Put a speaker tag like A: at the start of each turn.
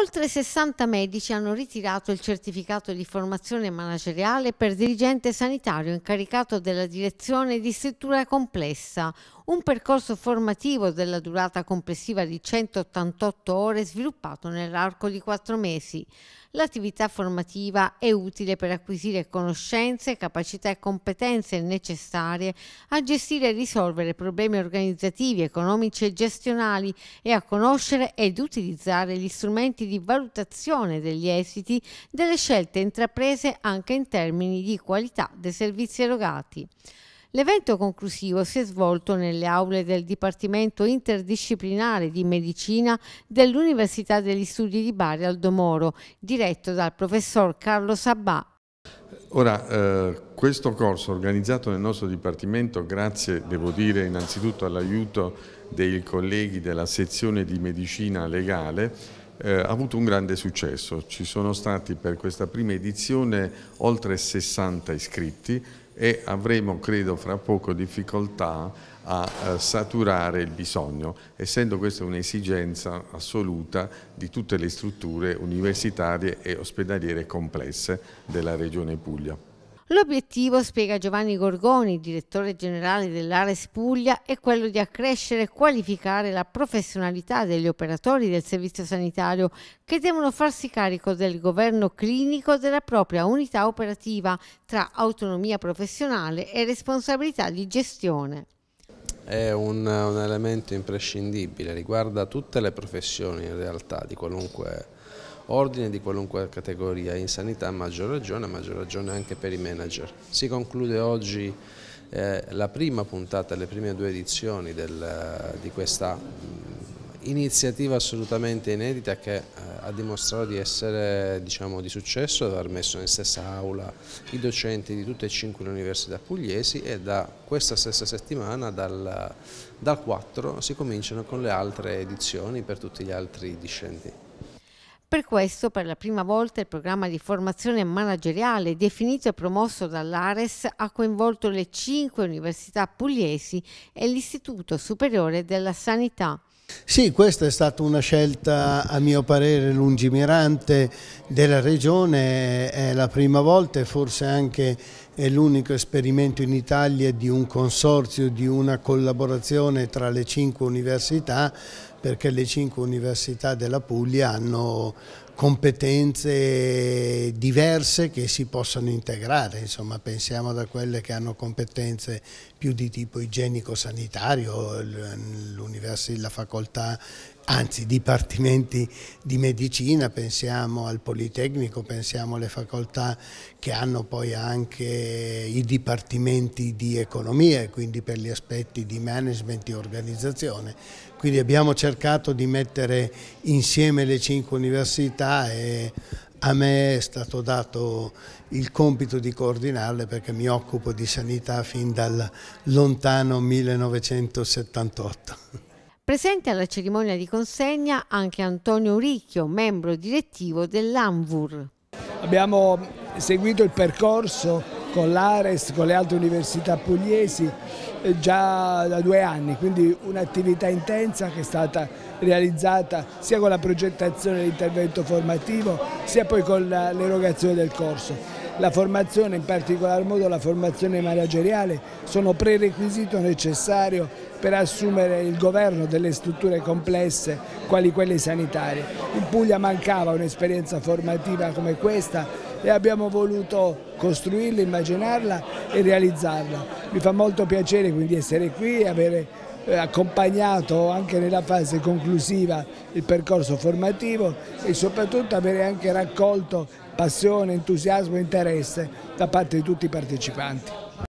A: Oltre 60 medici hanno ritirato il certificato di formazione manageriale per dirigente sanitario incaricato della direzione di struttura complessa, un percorso formativo della durata complessiva di 188 ore sviluppato nell'arco di 4 mesi. L'attività formativa è utile per acquisire conoscenze, capacità e competenze necessarie a gestire e risolvere problemi organizzativi, economici e gestionali e a conoscere ed utilizzare gli strumenti di valutazione degli esiti delle scelte intraprese anche in termini di qualità dei servizi erogati. L'evento conclusivo si è svolto nelle aule del Dipartimento interdisciplinare di medicina dell'Università degli Studi di Bari Aldomoro, diretto dal professor Carlo Sabà.
B: Ora, eh, questo corso organizzato nel nostro Dipartimento, grazie devo dire innanzitutto all'aiuto dei colleghi della sezione di medicina legale, eh, ha avuto un grande successo. Ci sono stati per questa prima edizione oltre 60 iscritti e avremo, credo, fra poco difficoltà a, a eh, saturare il bisogno, essendo questa un'esigenza assoluta di tutte le strutture universitarie e ospedaliere complesse della Regione Puglia.
A: L'obiettivo, spiega Giovanni Gorgoni, direttore generale dell'Ares Puglia, è quello di accrescere e qualificare la professionalità degli operatori del servizio sanitario che devono farsi carico del governo clinico della propria unità operativa tra autonomia professionale e responsabilità di gestione.
C: È un, un elemento imprescindibile, riguarda tutte le professioni in realtà di qualunque ordine di qualunque categoria, in sanità a maggior ragione, a maggior ragione anche per i manager. Si conclude oggi eh, la prima puntata, le prime due edizioni del, eh, di questa mm, iniziativa assolutamente inedita che eh, ha dimostrato di essere diciamo, di successo, ad aver messo in stessa aula i docenti di tutte e cinque le università pugliesi e da questa stessa settimana, dal, dal 4, si cominciano con le altre edizioni per tutti gli altri discendenti.
A: Per questo, per la prima volta, il programma di formazione manageriale definito e promosso dall'Ares ha coinvolto le cinque università pugliesi e l'Istituto Superiore della Sanità.
D: Sì, questa è stata una scelta a mio parere lungimirante della Regione, è la prima volta e forse anche è l'unico esperimento in Italia di un consorzio, di una collaborazione tra le cinque università perché le cinque università della Puglia hanno competenze diverse che si possono integrare, insomma pensiamo da quelle che hanno competenze più di tipo igienico-sanitario, la facoltà anzi dipartimenti di medicina, pensiamo al Politecnico, pensiamo alle facoltà che hanno poi anche i dipartimenti di economia e quindi per gli aspetti di management e organizzazione. Quindi abbiamo cercato di mettere insieme le cinque università e a me è stato dato il compito di coordinarle perché mi occupo di sanità fin dal lontano 1978.
A: Presente alla cerimonia di consegna anche Antonio Uricchio,
E: membro direttivo dell'ANVUR. Abbiamo seguito il percorso con l'Ares, con le altre università pugliesi eh, già da due anni, quindi un'attività intensa che è stata realizzata sia con la progettazione dell'intervento formativo sia poi con l'erogazione del corso. La formazione, in particolar modo la formazione manageriale, sono prerequisito necessario per assumere il governo delle strutture complesse quali quelle sanitarie. In Puglia mancava un'esperienza formativa come questa e abbiamo voluto costruirla, immaginarla e realizzarla. Mi fa molto piacere quindi essere qui e avere eh, accompagnato anche nella fase conclusiva il percorso formativo e soprattutto avere anche raccolto passione, entusiasmo e interesse da parte di tutti i partecipanti.